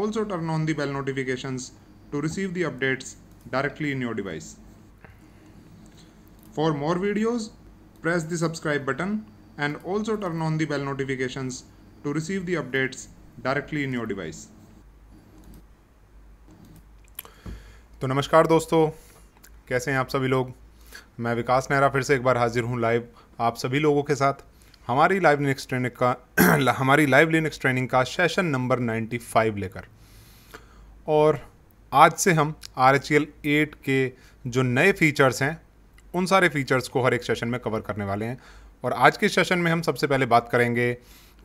Also turn on the bell notifications to receive the updates directly in your device. For more videos, press the subscribe button and also turn on the bell notifications to receive the updates directly in your device. तो नमस्कार दोस्तों कैसे हैं आप सभी लोग मैं विकास नेहरा फिर से एक बार हाजिर हूं लाइव आप सभी लोगों के साथ हमारी लाइव लिनक्स ट्रेनिंग का हमारी लाइव लिनक्स ट्रेनिंग का सेशन नंबर 95 लेकर और आज से हम आर एच एट के जो नए फीचर्स हैं उन सारे फीचर्स को हर एक सेशन में कवर करने वाले हैं और आज के सेशन में हम सबसे पहले बात करेंगे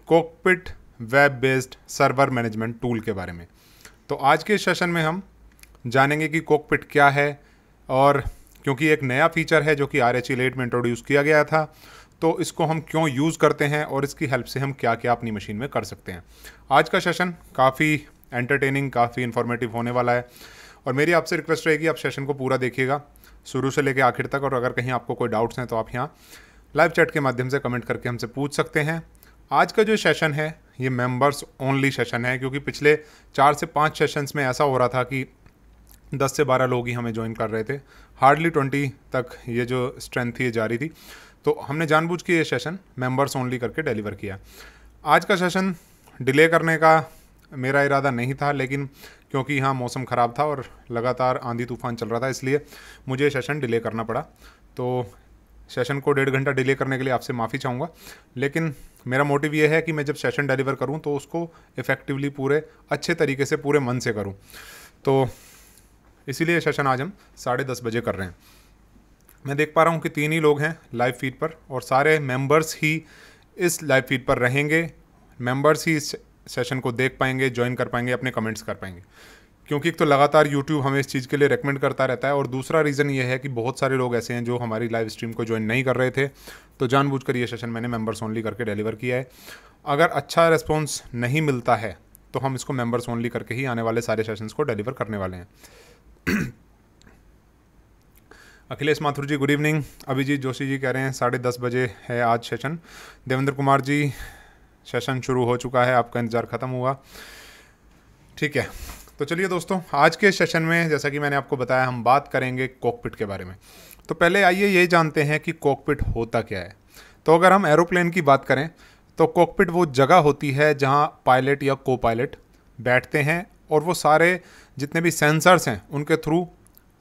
cockpit web based server management tool के बारे में तो आज के सेशन में हम जानेंगे कि कोकपिट क्या है और क्योंकि एक नया फीचर है जो कि आर एच में इंट्रोड्यूस किया गया था तो इसको हम क्यों यूज़ करते हैं और इसकी हेल्प से हम क्या क्या अपनी मशीन में कर सकते हैं आज का सेशन काफ़ी एंटरटेनिंग काफ़ी इन्फॉर्मेटिव होने वाला है और मेरी आपसे रिक्वेस्ट रहेगी आप सेशन को पूरा देखिएगा शुरू से लेकर आखिर तक और अगर कहीं आपको कोई डाउट्स हैं तो आप यहाँ लाइव चैट के माध्यम से कमेंट करके हमसे पूछ सकते हैं आज का जो सेशन है ये मेंबर्स ओनली सेशन है क्योंकि पिछले चार से पाँच सेशंस में ऐसा हो रहा था कि दस से बारह लोग ही हमें ज्वाइन कर रहे थे हार्डली ट्वेंटी तक ये जो स्ट्रेंथ थी ये जारी थी तो हमने जानबूझ के ये सेशन मेंबर्स ओनली करके डिलीवर किया आज का सेशन डिले करने का मेरा इरादा नहीं था लेकिन क्योंकि यहाँ मौसम ख़राब था और लगातार आंधी तूफान चल रहा था इसलिए मुझे सेशन डिले करना पड़ा तो सेशन को डेढ़ घंटा डिले करने के लिए आपसे माफ़ी चाहूँगा लेकिन मेरा मोटिव ये है कि मैं जब सेशन डिलीवर करूँ तो उसको इफ़ेक्टिवली पूरे अच्छे तरीके से पूरे मन से करूँ तो इसीलिए सेशन आज हम साढ़े दस बजे कर रहे हैं मैं देख पा रहा हूँ कि तीन ही लोग हैं लाइव फीड पर और सारे मेंबर्स ही इस लाइव फीड पर रहेंगे मेंबर्स ही इस सेशन को देख पाएंगे ज्वाइन कर पाएंगे अपने कमेंट्स कर पाएंगे क्योंकि एक तो लगातार यूट्यूब हमें इस चीज़ के लिए रेकमेंड करता रहता है और दूसरा रीज़न ये है कि बहुत सारे लोग ऐसे हैं जो हमारी लाइव स्ट्रीम को ज्वाइन नहीं कर रहे थे तो जानबूझ ये सेशन मैंने मेम्बर्स ओनली करके डिलीवर किया है अगर अच्छा रिस्पॉन्स नहीं मिलता है तो हम इसको मेम्बर्स ओनली करके ही आने वाले सारे सेशन को डिलीवर करने वाले हैं अखिलेश माथुर जी गुड इवनिंग अभिजीत जोशी जी कह रहे हैं साढ़े दस बजे है आज सेशन देवेंद्र कुमार जी सेशन शुरू हो चुका है आपका इंतज़ार ख़त्म हुआ ठीक है तो चलिए दोस्तों आज के सेशन में जैसा कि मैंने आपको बताया हम बात करेंगे कॉकपिट के बारे में तो पहले आइए ये जानते हैं कि कॉकपिट होता क्या है तो अगर हम एरोप्लेन की बात करें तो कॉकपिट वो जगह होती है जहाँ पायलट या को पायलट बैठते हैं और वो सारे जितने भी सेंसर्स हैं उनके थ्रू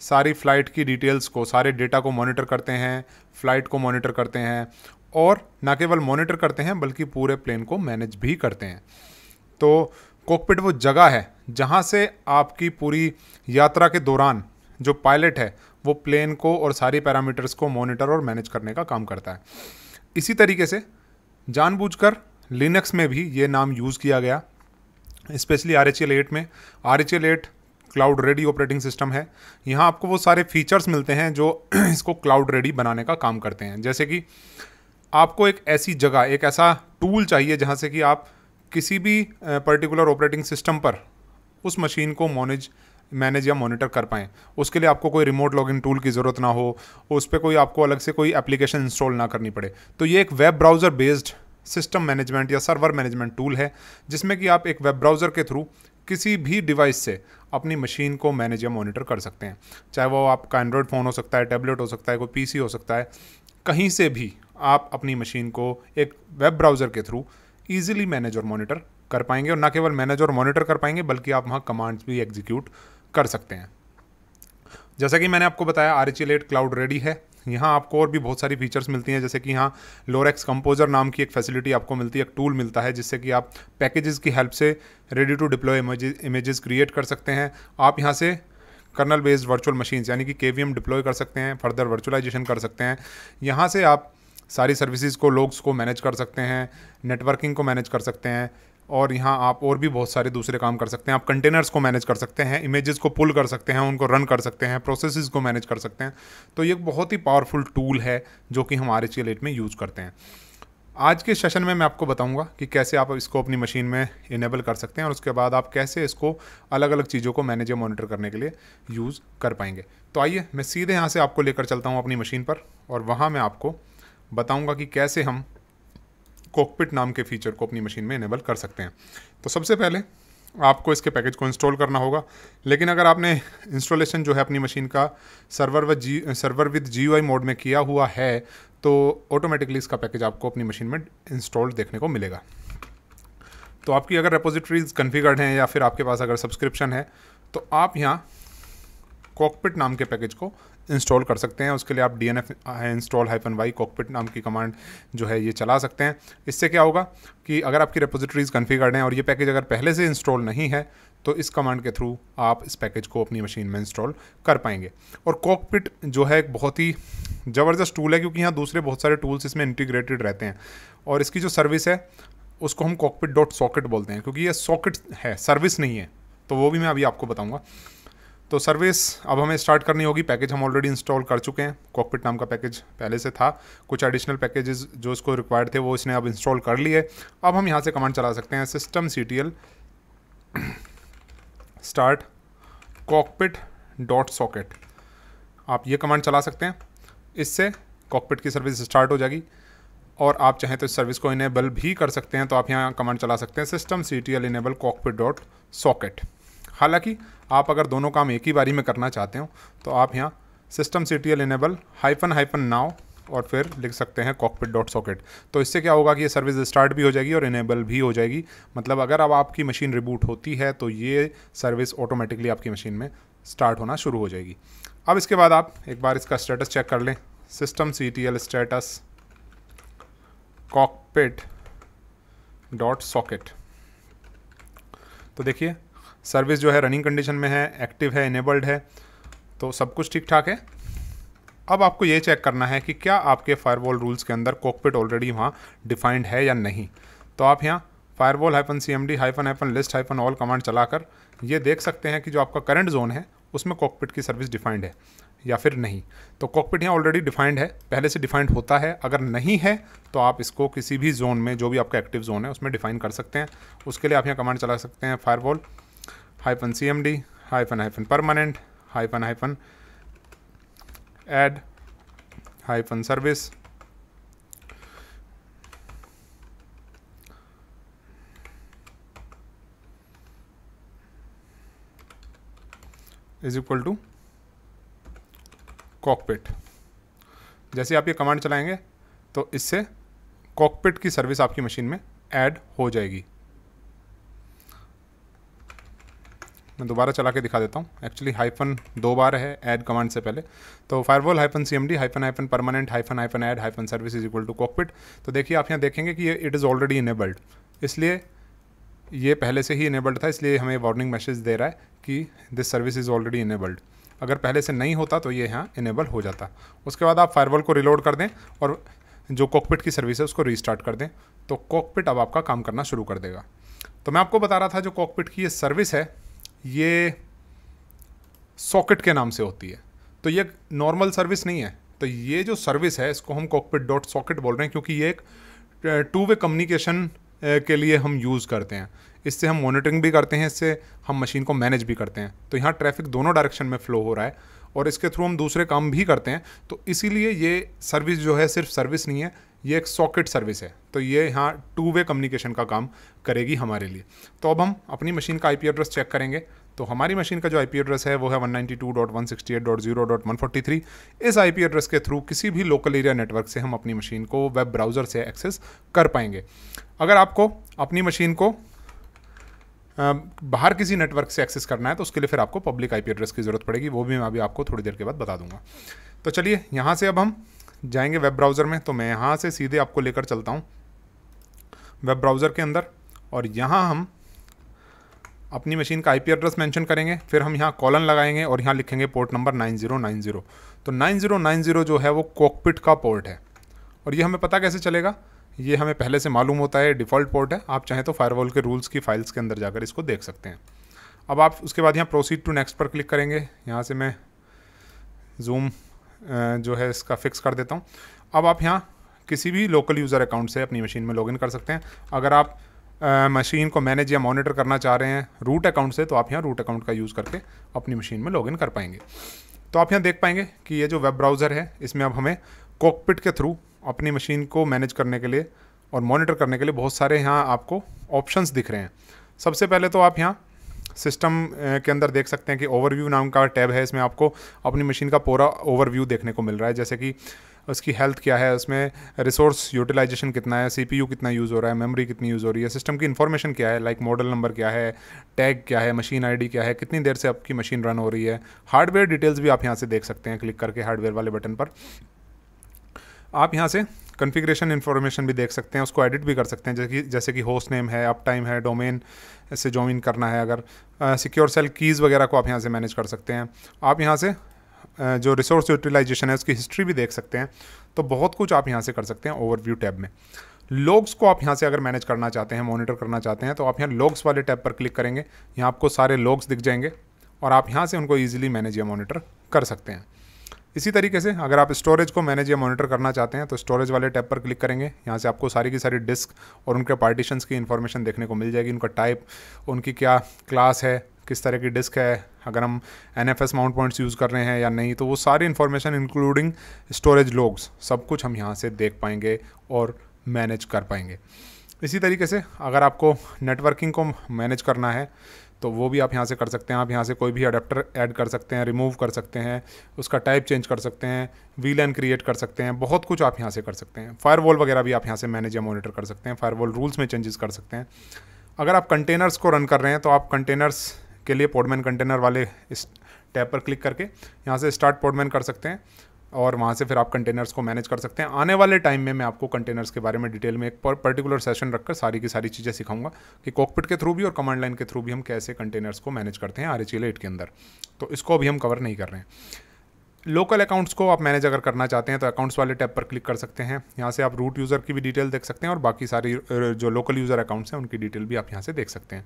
सारी फ़्लाइट की डिटेल्स को सारे डेटा को मॉनिटर करते हैं फ़्लाइट को मॉनिटर करते हैं और न केवल मॉनिटर करते हैं बल्कि पूरे प्लेन को मैनेज भी करते हैं तो कॉकपिट वो जगह है जहाँ से आपकी पूरी यात्रा के दौरान जो पायलट है वो प्लेन को और सारी पैरामीटर्स को मॉनिटर और मैनेज करने का काम करता है इसी तरीके से जानबूझकर लिनक्स में भी ये नाम यूज़ किया गया specially R H L eight में R H L eight cloud ready operating system है यहाँ आपको वो सारे फीचर्स मिलते हैं जो इसको क्लाउड रेडी बनाने का काम करते हैं जैसे कि आपको एक ऐसी जगह एक ऐसा टूल चाहिए जहाँ से कि आप किसी भी पर्टिकुलर ऑपरेटिंग सिस्टम पर उस मशीन को मोनेज मैनेज या मॉनिटर कर पाएँ उसके लिए आपको कोई रिमोट लॉगिन टूल की ज़रूरत ना हो उस पर कोई आपको अलग से कोई एप्लीकेशन इंस्टॉल ना करनी पड़े तो ये एक web browser based system management या सर्वर मैनेजमेंट टूल है जिसमें कि आप एक वेब ब्राउज़र के थ्रू किसी भी डिवाइस से अपनी मशीन को मैनेज या मॉनिटर कर सकते हैं चाहे वो आपका एंड्रॉयड फ़ोन हो सकता है टैबलेट हो सकता है कोई पीसी हो सकता है कहीं से भी आप अपनी मशीन को एक वेब ब्राउज़र के थ्रू ईजिली मैनेज और मॉनिटर कर पाएंगे और ना केवल मैनेज और मॉनिटर कर पाएंगे बल्कि आप वहाँ कमांड्स भी एग्जीक्यूट कर सकते हैं जैसा कि मैंने आपको बताया आर एच क्लाउड रेडी है यहाँ आपको और भी बहुत सारी फीचर्स मिलती हैं जैसे कि यहाँ लोरेक्स कंपोजर नाम की एक फैसिलिटी आपको मिलती है एक टूल मिलता है जिससे कि आप पैकेजेस की हेल्प से ready to deploy images create कर सकते हैं आप यहाँ से कर्नल बेस्ड वर्चुअल मशीन्स यानी कि के डिप्लॉय कर सकते हैं फर्दर वर्चुअलाइजेशन कर सकते हैं यहाँ से आप सारी सर्विसेज को लोग्स को मैनेज कर सकते हैं नेटवर्किंग को मैनेज कर सकते हैं और यहाँ आप और भी बहुत सारे दूसरे काम कर सकते हैं आप कंटेनर्स को मैनेज कर सकते हैं इमेजेस को पुल कर सकते हैं उनको रन कर सकते हैं प्रोसेसेस को मैनेज कर सकते हैं तो ये बहुत ही पावरफुल टूल है जो कि हम आर के लेट में यूज़ करते हैं आज के सेशन में मैं आपको बताऊंगा कि कैसे आप इसको अपनी मशीन में इनेबल कर सकते हैं और उसके बाद आप कैसे इसको अलग अलग चीज़ों को मैनेज या मॉनिटर करने के लिए यूज़ कर पाएंगे तो आइए मैं सीधे यहाँ से आपको लेकर चलता हूँ अपनी मशीन पर और वहाँ मैं आपको बताऊँगा कि कैसे हम कॉकपिट नाम के फीचर को अपनी मशीन में इनेबल कर सकते हैं तो सबसे पहले आपको इसके पैकेज को इंस्टॉल करना होगा लेकिन अगर आपने इंस्टॉलेशन जो है अपनी मशीन का सर्वर व जी सर्वर विद जी मोड में किया हुआ है तो ऑटोमेटिकली इसका पैकेज आपको अपनी मशीन में इंस्टॉल देखने को मिलेगा तो आपकी अगर रेपोजिटरीज कन्फिगर्ड हैं या फिर आपके पास अगर सब्सक्रिप्शन है तो आप यहाँ कॉकपिट नाम के पैकेज को इंस्टॉल कर सकते हैं उसके लिए आप D N F install hyphen Y cockpit नाम की कमांड जो है ये चला सकते हैं इससे क्या होगा कि अगर आपकी रेपोजिटरीज कन्फिगर्ड हैं और ये पैकेज अगर पहले से इंस्टॉल नहीं है तो इस कमांड के थ्रू आप इस पैकेज को अपनी मशीन में इंस्टॉल कर पाएंगे और कॉकपिट जो है एक बहुत ही ज़बरदस्त टूल है क्योंकि यहाँ दूसरे बहुत सारे टूल्स इसमें इंटीग्रेटेड रहते हैं और इसकी जो सर्विस है उसको हम कॉकपिट डॉट सॉकेट बोलते हैं क्योंकि ये सॉकेट है सर्विस नहीं है तो वो भी मैं अभी आपको बताऊँगा तो सर्विस अब हमें स्टार्ट करनी होगी पैकेज हम ऑलरेडी इंस्टॉल कर चुके हैं कॉकपिट नाम का पैकेज पहले से था कुछ एडिशनल पैकेजेस जो इसको रिक्वायर्ड थे वो इसने अब इंस्टॉल कर लिए अब हम यहाँ से कमांड चला सकते हैं system C T L start cockpit dot socket आप ये कमांड चला सकते हैं इससे कॉकपिट की सर्विस स्टार्ट हो जाएगी और आप चाहें तो इस सर्विस को इनेबल भी कर सकते हैं तो आप यहाँ कमांड चला सकते हैं system C T L enable cockpit dot socket हालांकि आप अगर दोनों काम एक ही बारी में करना चाहते हो तो आप यहाँ system C T L enable hyphen hyphen now और फिर लिख सकते हैं कॉकपिट डॉट सॉकेट तो इससे क्या होगा कि ये सर्विस स्टार्ट भी हो जाएगी और इनेबल भी हो जाएगी मतलब अगर अब आपकी मशीन रिबूट होती है तो ये सर्विस ऑटोमेटिकली आपकी मशीन में स्टार्ट होना शुरू हो जाएगी अब इसके बाद आप एक बार इसका स्टेटस चेक कर लें system C T L status cockpit dot socket तो देखिए सर्विस जो है रनिंग कंडीशन में है एक्टिव है इनेबल्ड है तो सब कुछ ठीक ठाक है अब आपको ये चेक करना है कि क्या आपके फायरवॉल रूल्स के अंदर कॉकपिट ऑलरेडी वहाँ डिफाइंड है या नहीं तो आप यहाँ firewall hyphen C M D hyphen hyphen list hyphen all command चलाकर ये देख सकते हैं कि जो आपका करंट जोन है उसमें कॉकपिट की सर्विस डिफाइंड है या फिर नहीं तो कॉकपिट यहाँ ऑलरेडी डिफाइंड है पहले से डिफाइंड होता है अगर नहीं है तो आप इसको किसी भी जोन में जो भी आपका एक्टिव जोन है उसमें डिफाइन कर सकते हैं उसके लिए आप यहाँ कमांड चला सकते हैं firewall hyphen cmd hyphen hyphen permanent hyphen hyphen add hyphen service is equal to cockpit जैसे आप ये कमांड चलाएंगे तो इससे कॉकपिट की सर्विस आपकी मशीन में ऐड हो जाएगी मैं दोबारा चला के दिखा देता हूँ एक्चुअली हाइफन दो बार है ऐड कमांड से पहले तो firewall hyphen C M D hyphen hyphen permanent hyphen hyphen add hyphen service is equal to cockpit तो देखिए आप यहाँ देखेंगे कि ये इट इज़ ऑलरेडी इनेबल्ड इसलिए ये पहले से ही इनेबल्ड था इसलिए हमें वार्निंग मैसेज दे रहा है कि this service is already enabled अगर पहले से नहीं होता तो ये यहाँ इनेबल हो जाता उसके बाद आप फायरवॉल को रिलोड कर दें और जो कॉकपिट की सर्विस है उसको रीस्टार्ट कर दें तो कॉकपिट अब आपका काम करना शुरू कर देगा तो मैं आपको बता रहा था जो कॉकपिट की ये सर्विस है ये सॉकेट के नाम से होती है तो ये नॉर्मल सर्विस नहीं है तो ये जो सर्विस है इसको हम कॉकपिट डॉट सॉकेट बोल रहे हैं क्योंकि ये एक टू वे कम्युनिकेशन के लिए हम यूज़ करते हैं इससे हम मॉनिटरिंग भी करते हैं इससे हम मशीन को मैनेज भी करते हैं तो यहाँ ट्रैफिक दोनों डायरेक्शन में फ्लो हो रहा है और इसके थ्रू हम दूसरे काम भी करते हैं तो इसीलिए ये सर्विस जो है सिर्फ सर्विस नहीं है ये एक सॉकेट सर्विस है तो ये यहाँ टू वे कम्युनिकेशन का काम करेगी हमारे लिए तो अब हम अपनी मशीन का आईपी एड्रेस चेक करेंगे तो हमारी मशीन का जो आईपी एड्रेस है वो है 192.168.0.143 इस आईपी एड्रेस के थ्रू किसी भी लोकल एरिया नेटवर्क से हम अपनी मशीन को वेब ब्राउज़र से एक्सेस कर पाएंगे अगर आपको अपनी मशीन को बाहर किसी नेटवर्क से एक्सेस करना है तो उसके लिए फिर आपको पब्लिक आईपी एड्रेस की ज़रूरत पड़ेगी वो भी मैं अभी आपको थोड़ी देर के बाद बता दूंगा तो चलिए यहाँ से अब हम जाएंगे वेब ब्राउज़र में तो मैं यहाँ से सीधे आपको लेकर चलता हूँ वेब ब्राउज़र के अंदर और यहाँ हम अपनी मशीन का आईपी एड्रेस मेंशन करेंगे फिर हम यहाँ कॉलन लगाएंगे और यहाँ लिखेंगे पोर्ट नंबर 9090 तो 9090 जो है वो कॉकपिट का पोर्ट है और ये हमें पता कैसे चलेगा ये हमें पहले से मालूम होता है डिफ़ॉल्ट पोर्ट है आप चाहें तो फायरवॉल के रूल्स की फाइल्स के अंदर जाकर इसको देख सकते हैं अब आप उसके बाद यहाँ प्रोसीड टू नेक्स्ट पर क्लिक करेंगे यहाँ से मैं जूम जो है इसका फिक्स कर देता हूँ अब आप यहाँ किसी भी लोकल यूज़र अकाउंट से अपनी मशीन में लॉगिन कर सकते हैं अगर आप मशीन को मैनेज या मॉनिटर करना चाह रहे हैं रूट अकाउंट से तो आप यहाँ रूट अकाउंट का यूज़ करके अपनी मशीन में लॉगिन कर पाएंगे तो आप यहाँ देख पाएंगे कि ये जो वेब ब्राउज़र है इसमें अब हमें कॉकपिट के थ्रू अपनी मशीन को मैनेज करने के लिए और मॉनिटर करने के लिए बहुत सारे यहाँ आपको ऑप्शंस दिख रहे हैं सबसे पहले तो आप यहाँ सिस्टम के अंदर देख सकते हैं कि ओवरव्यू नाम का टैब है इसमें आपको अपनी मशीन का पूरा ओवरव्यू देखने को मिल रहा है जैसे कि उसकी हेल्थ क्या है उसमें रिसोर्स यूटिलाइजेशन कितना है सी कितना यूज़ हो रहा है मेमोरी कितनी यूज़ हो रही है सिस्टम की इन्फॉर्मेशन क्या है लाइक मॉडल नंबर क्या है टैग क्या है मशीन आईडी क्या है कितनी देर से आपकी मशीन रन हो रही है हार्डवेयर डिटेल्स भी आप यहाँ से देख सकते हैं क्लिक करके हार्डवेयर वाले बटन पर आप यहाँ से कॉन्फ़िगरेशन इन्फॉर्मेशन भी देख सकते हैं उसको एडिट भी कर सकते हैं जैसे कि जैसे कि होस्ट नेम है अप टाइम है डोमेन से ज्वाइन करना है अगर सिक्योर सेल कीज़ वगैरह को आप यहाँ से मैनेज कर सकते हैं आप यहाँ से जो रिसोर्स यूटिलाइजेशन है उसकी हिस्ट्री भी देख सकते हैं तो बहुत कुछ आप यहाँ से कर सकते हैं ओवरव्यू टैब में लॉग्स को आप यहाँ से अगर मैनेज करना चाहते हैं मॉनिटर करना चाहते हैं तो आप यहाँ लॉग्स वाले टैब पर क्लिक करेंगे यहाँ आपको सारे लॉग्स दिख जाएंगे और आप यहाँ से उनको ईजिली मैनेज या मॉनिटर कर सकते हैं इसी तरीके से अगर आप स्टोरेज को मैनेज या मॉनिटर करना चाहते हैं तो स्टोरेज वाले टैब पर क्लिक करेंगे यहाँ से आपको सारी की सारी डिस्क और उनके पार्टीशंस की इन्फॉर्मेशन देखने को मिल जाएगी उनका टाइप उनकी क्या क्लास है किस तरह की डिस्क है अगर हम N F S mount points use कर रहे हैं या नहीं तो वो सारी इन्फॉर्मेशन इंक्लूडिंग स्टोरेज लोग्स सब कुछ हम यहाँ से देख पाएंगे और मैनेज कर पाएंगे इसी तरीके से अगर आपको नेटवर्किंग को मैनेज करना है तो वो भी आप यहाँ से कर सकते हैं आप यहाँ से कोई भी अडेप्टर ऐड कर सकते हैं रिमूव कर सकते हैं उसका टाइप चेंज कर सकते हैं वी लैन क्रिएट कर सकते हैं बहुत कुछ आप यहाँ से कर सकते हैं वॉल वगैरह भी आप यहाँ से मैनेज या मोनिटर कर सकते हैं वॉल रूल्स में चेंजेस कर सकते हैं अगर आप कंटेनर्स को रन कर रहे हैं तो आप कंटेनर्स के लिए पोडमैन कंटेनर वाले इस टैब पर क्लिक करके यहाँ से स्टार्ट पोडमैन कर सकते हैं और वहाँ से फिर आप कंटेनर्स को मैनेज कर सकते हैं आने वाले टाइम में मैं आपको कंटेनर्स के बारे में डिटेल में एक पर्टिकुलर सेशन रखकर सारी की सारी चीज़ें सिखाऊंगा कि कॉकपिट के थ्रू भी और कमांड लाइन के थ्रू भी हम कैसे कंटेनर्स को मैनेज करते हैं आर एच एल एट के अंदर तो इसको अभी हम कवर नहीं कर रहे हैं लोकल अकाउंट्स को आप मैनेज अगर करना चाहते हैं तो अकाउंट्स वाले टैब पर क्लिक कर सकते हैं यहाँ से आप रूट यूज़र की भी डिटेल देख सकते हैं और बाकी सारी जो लोकल यूज़र अकाउंट्स हैं उनकी डिटेल भी आप यहाँ से देख सकते हैं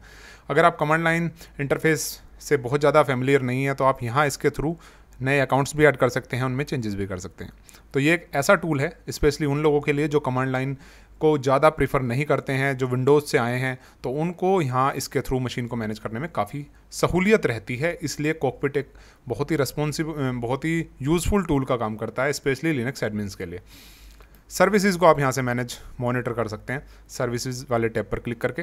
अगर आप कमांड लाइन इंटरफेस से बहुत ज़्यादा फैमिलियर नहीं है तो आप यहाँ इसके थ्रू नए अकाउंट्स भी ऐड कर सकते हैं उनमें चेंजेस भी कर सकते हैं तो ये एक ऐसा टूल है स्पेशली उन लोगों के लिए जो कमांड लाइन को ज़्यादा प्रीफर नहीं करते हैं जो विंडोज़ से आए हैं तो उनको यहाँ इसके थ्रू मशीन को मैनेज करने में काफ़ी सहूलियत रहती है इसलिए कॉकपिट एक बहुत ही रिस्पॉन्सिव बहुत ही यूज़फुल टूल का काम करता है स्पेशली लिनक्स एडमिन्स के लिए सर्विसेज को आप यहाँ से मैनेज मॉनिटर कर सकते हैं सर्विसेज वाले टैब पर क्लिक करके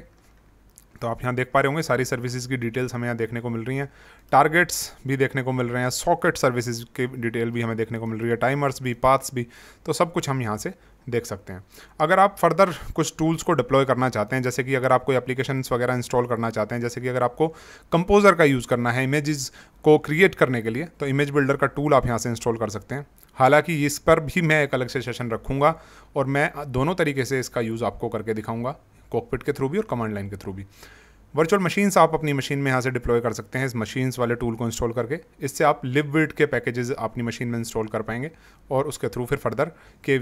तो आप यहाँ देख पा रहे होंगे सारी सर्विसेज की डिटेल्स हमें यहाँ देखने को मिल रही हैं टारगेट्स भी देखने को मिल रहे हैं सॉकेट सर्विसेज की डिटेल भी हमें देखने को मिल रही है टाइमर्स भी पाथ्स भी तो सब कुछ हम यहाँ से देख सकते हैं अगर आप फर्दर कुछ टूल्स को डिप्लॉय करना चाहते हैं जैसे कि अगर आप कोई एप्लीकेशन वगैरह इंस्टॉल करना चाहते हैं जैसे कि अगर आपको कंपोज़र का यूज़ करना है इमेजेस को क्रिएट करने के लिए तो इमेज बिल्डर का टूल आप यहाँ से इंस्टॉल कर सकते हैं हालांकि इस पर भी मैं एक अलग से सेशन रखूँगा और मैं दोनों तरीके से इसका यूज़ आपको करके दिखाऊँगा कॉकपिट के थ्रू भी और कमांड लाइन के थ्रू भी वर्चुअल मशीन्स आप अपनी मशीन में यहाँ से डिप्लॉय कर सकते हैं इस मशीन्स वाले टूल को इंस्टॉल करके इससे आप लिव के पैकेजेस अपनी मशीन में इंस्टॉल कर पाएंगे और उसके थ्रू फिर फर्दर के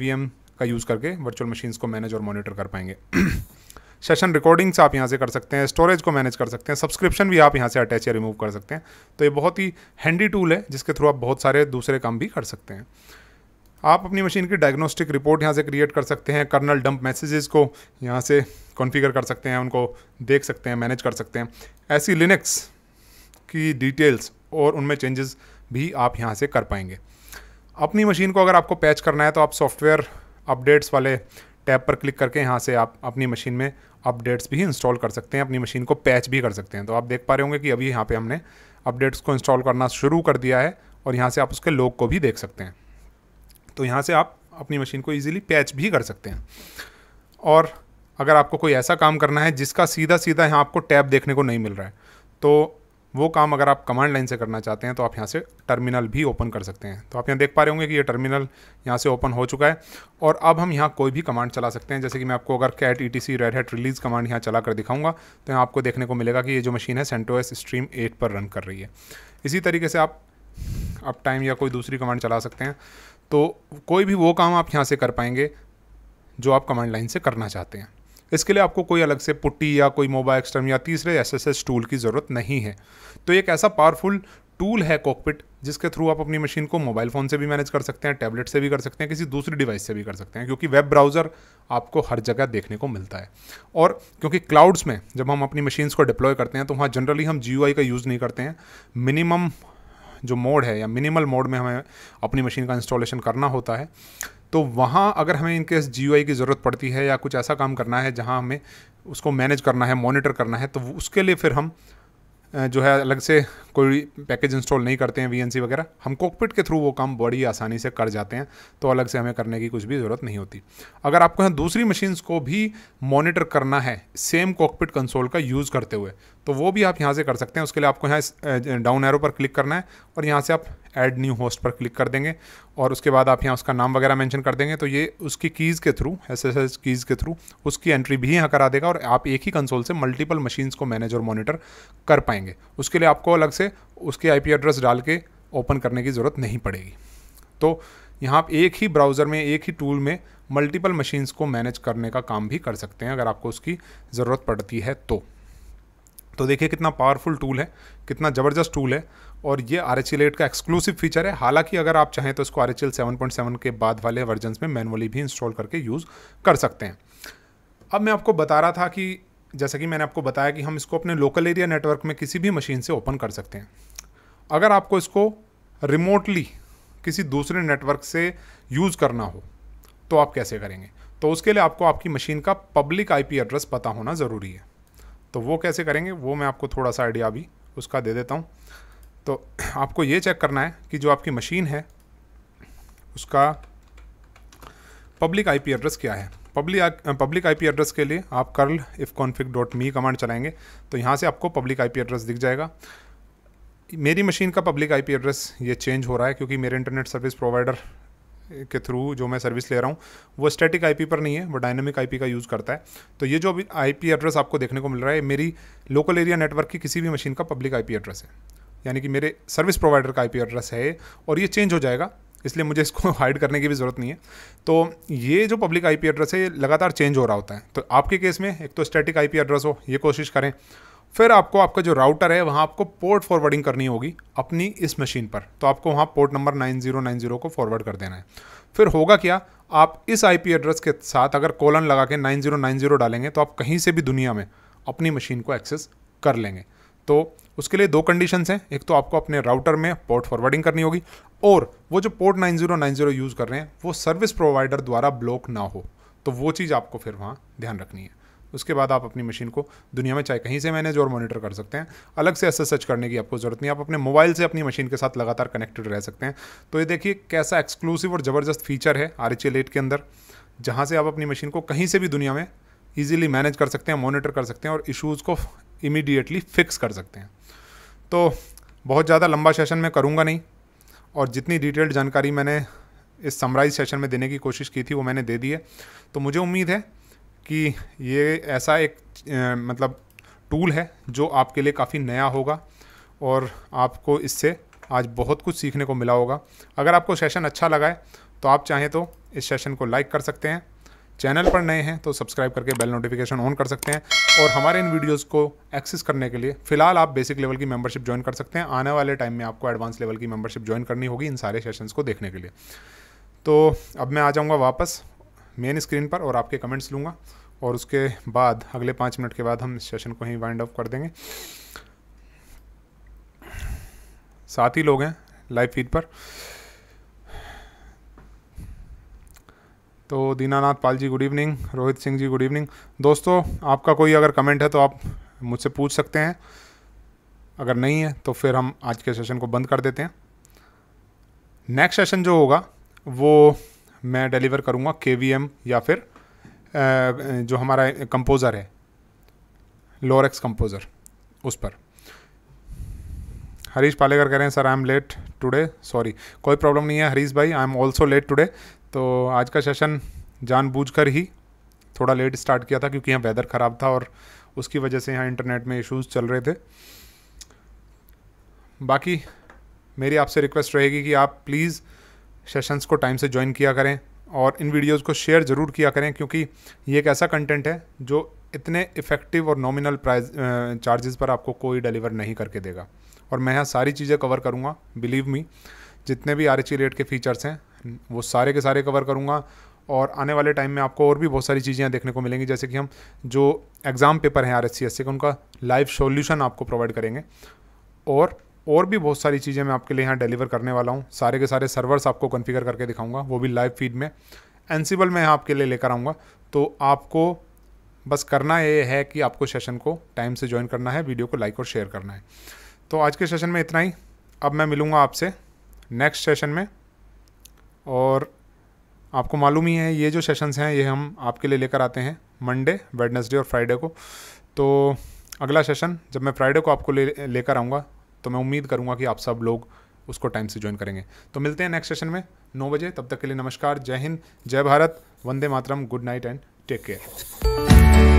का यूज़ करके वर्चुअल मशीन्स को मैनेज और मॉनिटर कर पाएंगे सेशन रिकॉर्डिंग्स आप यहाँ से कर सकते हैं स्टोरेज को मैनेज कर सकते हैं सब्सक्रिप्शन भी आप यहाँ से अटैच या रिमूव कर सकते हैं तो ये बहुत ही हैंडी टूल है जिसके थ्रू आप बहुत सारे दूसरे काम भी कर सकते हैं आप अपनी मशीन की डायग्नोस्टिक रिपोर्ट यहाँ से क्रिएट कर सकते हैं कर्नल डंप मैसेजेस को यहाँ से कॉन्फ़िगर कर सकते हैं उनको देख सकते हैं मैनेज कर सकते हैं ऐसी लिनक्स की डिटेल्स और उनमें चेंजेस भी आप यहाँ से कर पाएंगे अपनी मशीन को अगर आपको पैच करना है तो आप सॉफ्टवेयर अपडेट्स वाले टैब पर क्लिक करके यहाँ से आप अपनी मशीन में अपडेट्स भी इंस्टॉल कर सकते हैं अपनी मशीन को पैच भी कर सकते हैं तो आप देख पा रहे होंगे कि अभी यहाँ पे हमने अपडेट्स को इंस्टॉल करना शुरू कर दिया है और यहाँ से आप उसके लोग को भी देख सकते हैं तो यहाँ से आप अपनी मशीन को ईजिली पैच भी कर सकते हैं और अगर आपको कोई ऐसा काम करना है जिसका सीधा सीधा यहाँ आपको टैब देखने को नहीं मिल रहा है तो वो काम अगर आप कमांड लाइन से करना चाहते हैं तो आप यहाँ से टर्मिनल भी ओपन कर सकते हैं तो आप यहाँ देख पा रहे होंगे कि ये यह टर्मिनल यहाँ से ओपन हो चुका है और अब हम यहाँ कोई भी कमांड चला सकते हैं जैसे कि मैं आपको अगर cat E T C red hat release command यहाँ चला कर दिखाऊंगा तो यहाँ आपको देखने को मिलेगा कि ये जो मशीन है सेंटोएस स्ट्रीम एट पर रन कर रही है इसी तरीके से आप अब टाइम या कोई दूसरी कमांड चला सकते हैं तो कोई भी वो काम आप यहाँ से कर पाएंगे जो आप कमांड लाइन से करना चाहते हैं इसके लिए आपको कोई अलग से पुट्टी या कोई मोबाइल एक्सटर्म या तीसरे एस एस एस टूल की ज़रूरत नहीं है तो एक ऐसा पावरफुल टूल है कॉकपिट जिसके थ्रू आप अपनी मशीन को मोबाइल फ़ोन से भी मैनेज कर सकते हैं टैबलेट से भी कर सकते हैं किसी दूसरी डिवाइस से भी कर सकते हैं क्योंकि वेब ब्राउज़र आपको हर जगह देखने को मिलता है और क्योंकि क्लाउड्स में जब हम अपनी मशीन्स को डिप्लॉय करते हैं तो वहाँ जनरली हम जी का यूज़ नहीं करते हैं मिनिमम जो मोड है या मिनिमल मोड में हमें अपनी मशीन का इंस्टॉलेशन करना होता है तो वहाँ अगर हमें इनकेस जी की ज़रूरत पड़ती है या कुछ ऐसा काम करना है जहाँ हमें उसको मैनेज करना है मॉनिटर करना है तो उसके लिए फिर हम जो है अलग से कोई पैकेज इंस्टॉल नहीं करते हैं वी वगैरह हम कॉकपिट के थ्रू वो काम बड़ी आसानी से कर जाते हैं तो अलग से हमें करने की कुछ भी ज़रूरत नहीं होती अगर आपको यहाँ दूसरी मशीन्स को भी मॉनिटर करना है सेम कॉकपिट कंसोल का यूज़ करते हुए तो वो भी आप यहाँ से कर सकते हैं उसके लिए आपको यहाँ डाउन एरो पर क्लिक करना है और यहाँ से आप ऐड न्यू होस्ट पर क्लिक कर देंगे और उसके बाद आप यहाँ उसका नाम वगैरह मेंशन कर देंगे तो ये उसकी कीज़ के through S S S keys के थ्रू उसकी एंट्री भी यहाँ करा देगा और आप एक ही कंसोल से मल्टीपल मशीन्स को मैनेज और मोनिटर कर पाएंगे उसके लिए आपको अलग से उसके पी एड्रेस डाल के ओपन करने की ज़रूरत नहीं पड़ेगी तो यहाँ आप एक ही ब्राउज़र में एक ही टूल में मल्टीपल मशीन्स को मैनेज करने का काम भी कर सकते हैं अगर आपको उसकी ज़रूरत पड़ती है तो तो देखिए कितना पावरफुल टूल है कितना ज़बरदस्त टूल है और ये आर एच e का एक्सक्लूसिव फीचर है हालांकि अगर आप चाहें तो इसको आर एच e के बाद वाले वर्जन में मैनुअली भी इंस्टॉल करके यूज़ कर सकते हैं अब मैं आपको बता रहा था कि जैसा कि मैंने आपको बताया कि हम इसको अपने लोकल एरिया नेटवर्क में किसी भी मशीन से ओपन कर सकते हैं अगर आपको इसको रिमोटली किसी दूसरे नेटवर्क से यूज़ करना हो तो आप कैसे करेंगे तो उसके लिए आपको आपकी मशीन का पब्लिक आईपी एड्रेस पता होना ज़रूरी है तो वो कैसे करेंगे वो मैं आपको थोड़ा सा आइडिया भी उसका दे देता हूँ तो आपको ये चेक करना है कि जो आपकी मशीन है उसका पब्लिक आईपी एड्रेस क्या है पब्लिक पब्लिक आईपी एड्रेस के लिए आप curl if config dot me command चलाएंगे तो यहाँ से आपको पब्लिक आईपी एड्रेस दिख जाएगा मेरी मशीन का पब्लिक आईपी एड्रेस ये चेंज हो रहा है क्योंकि मेरे इंटरनेट सर्विस प्रोवाइडर के थ्रू जो मैं सर्विस ले रहा हूँ वो स्टैटिक आईपी पर नहीं है वो डायनेमिक आईपी का यूज़ करता है तो ये जो अभी आईपी एड्रेस आपको देखने को मिल रहा है मेरी लोकल एरिया नेटवर्क की किसी भी मशीन का पब्लिक आईपी एड्रेस है यानी कि मेरे सर्विस प्रोवाइडर का आईपी एड्रेस है और ये चेंज हो जाएगा इसलिए मुझे इसको हाइड करने की भी ज़रूरत नहीं है तो ये जो पब्लिक आईपी एड्रेस है ये लगातार चेंज हो रहा होता है तो आपके केस में एक तो स्टैटिक आईपी एड्रेस हो ये कोशिश करें फिर आपको आपका जो राउटर है वहाँ आपको पोर्ट फॉरवर्डिंग करनी होगी अपनी इस मशीन पर तो आपको वहाँ पोर्ट नंबर 9090 को फॉरवर्ड कर देना है फिर होगा क्या आप इस आईपी एड्रेस के साथ अगर कॉलन लगा के 9090 डालेंगे तो आप कहीं से भी दुनिया में अपनी मशीन को एक्सेस कर लेंगे तो उसके लिए दो कंडीशंस हैं एक तो आपको अपने राउटर में पोर्ट फॉरवर्डिंग करनी होगी और वो जो पोर्ट 9090 यूज़ कर रहे हैं वो सर्विस प्रोवाइडर द्वारा ब्लॉक ना हो तो वो चीज़ आपको फिर वहाँ ध्यान रखनी है उसके बाद आप अपनी मशीन को दुनिया में चाहे कहीं से मैनेज और मॉनिटर कर सकते हैं अलग से एस करने की आपको ज़रूरत नहीं आप अपने मोबाइल से अपनी मशीन के साथ लगातार कनेक्टेड रह सकते हैं तो ये देखिए कैसा एक्सक्लूसिव और ज़बरदस्त फीचर है आर के अंदर जहाँ से आप अपनी मशीन को कहीं से भी दुनिया में ईजिली मैनेज कर सकते हैं मॉनिटर कर सकते हैं और इशूज़ को इमीडिएटली फिक्स कर सकते हैं तो बहुत ज़्यादा लंबा सेशन मैं करूँगा नहीं और जितनी डिटेल्ड जानकारी मैंने इस समराइज सेशन में देने की कोशिश की थी वो मैंने दे दी है तो मुझे उम्मीद है कि ये ऐसा एक आ, मतलब टूल है जो आपके लिए काफ़ी नया होगा और आपको इससे आज बहुत कुछ सीखने को मिला होगा अगर आपको सेशन अच्छा लगा है तो आप चाहें तो इस सेशन को लाइक कर सकते हैं चैनल पर नए हैं तो सब्सक्राइब करके बेल नोटिफिकेशन ऑन कर सकते हैं और हमारे इन वीडियोस को एक्सेस करने के लिए फिलहाल आप बेसिक लेवल की मेंबरशिप ज्वाइन कर सकते हैं आने वाले टाइम में आपको एडवांस लेवल की मेंबरशिप ज्वाइन करनी होगी इन सारे सेशंस को देखने के लिए तो अब मैं आ जाऊँगा वापस मेन स्क्रीन पर और आपके कमेंट्स लूँगा और उसके बाद अगले पाँच मिनट के बाद हम इस सेशन को ही वाइंड अप कर देंगे सात ही लोग हैं लाइव फीड पर तो Dinanath Pal ji good evening Rohit Singh ji good evening दोस्तों आपका कोई अगर कमेंट है तो आप मुझसे पूछ सकते हैं अगर नहीं है तो फिर हम आज के सेशन को बंद कर देते हैं नेक्स्ट सेशन जो होगा वो मैं डिलीवर करूँगा के या फिर जो हमारा कंपोज़र है लोरेक्स कंपोज़र उस पर हरीश पालेकर कह रहे हैं sir I am late today sorry कोई प्रॉब्लम नहीं है हरीश भाई I am also late today तो आज का सेशन जानबूझकर ही थोड़ा लेट स्टार्ट किया था क्योंकि यहाँ वेदर ख़राब था और उसकी वजह से यहाँ इंटरनेट में इश्यूज चल रहे थे बाकी मेरी आपसे रिक्वेस्ट रहेगी कि आप प्लीज़ सेशंस को टाइम से ज्वाइन किया करें और इन वीडियोस को शेयर ज़रूर किया करें क्योंकि ये एक ऐसा कंटेंट है जो इतने इफ़ेक्टिव और नॉमिनल प्राइज चार्जेस पर आपको कोई डिलीवर नहीं करके देगा और मैं यहाँ सारी चीज़ें कवर करूँगा बिलीव मी जितने भी आर रेट e के फीचर्स हैं वो सारे के सारे कवर करूँगा और आने वाले टाइम में आपको और भी बहुत सारी चीज़ें देखने को मिलेंगी जैसे कि हम जो एग्ज़ाम पेपर हैं R S C S C का उनका लाइव सॉल्यूशन आपको प्रोवाइड करेंगे और और भी बहुत सारी चीज़ें मैं आपके लिए यहाँ डिलीवर करने वाला हूँ सारे के सारे सर्वर्स आपको कन्फिगर करके दिखाऊंगा वो भी लाइव फीड में एनसीबल मैं यहाँ आपके लिए लेकर आऊँगा तो आपको बस करना ये है कि आपको सेशन को टाइम से ज्वाइन करना है वीडियो को लाइक और शेयर करना है तो आज के सेशन में इतना ही अब मैं मिलूँगा आपसे नेक्स्ट सेशन में और आपको मालूम ही है ये जो सेशंस हैं ये हम आपके लिए लेकर आते हैं मंडे वेडनेसडे और फ्राइडे को तो अगला सेशन जब मैं फ्राइडे को आपको ले लेकर आऊँगा तो मैं उम्मीद करूँगा कि आप सब लोग उसको टाइम से ज्वाइन करेंगे तो मिलते हैं नेक्स्ट सेशन में नौ बजे तब तक के लिए नमस्कार जय हिंद जय भारत वंदे मातरम good night and take care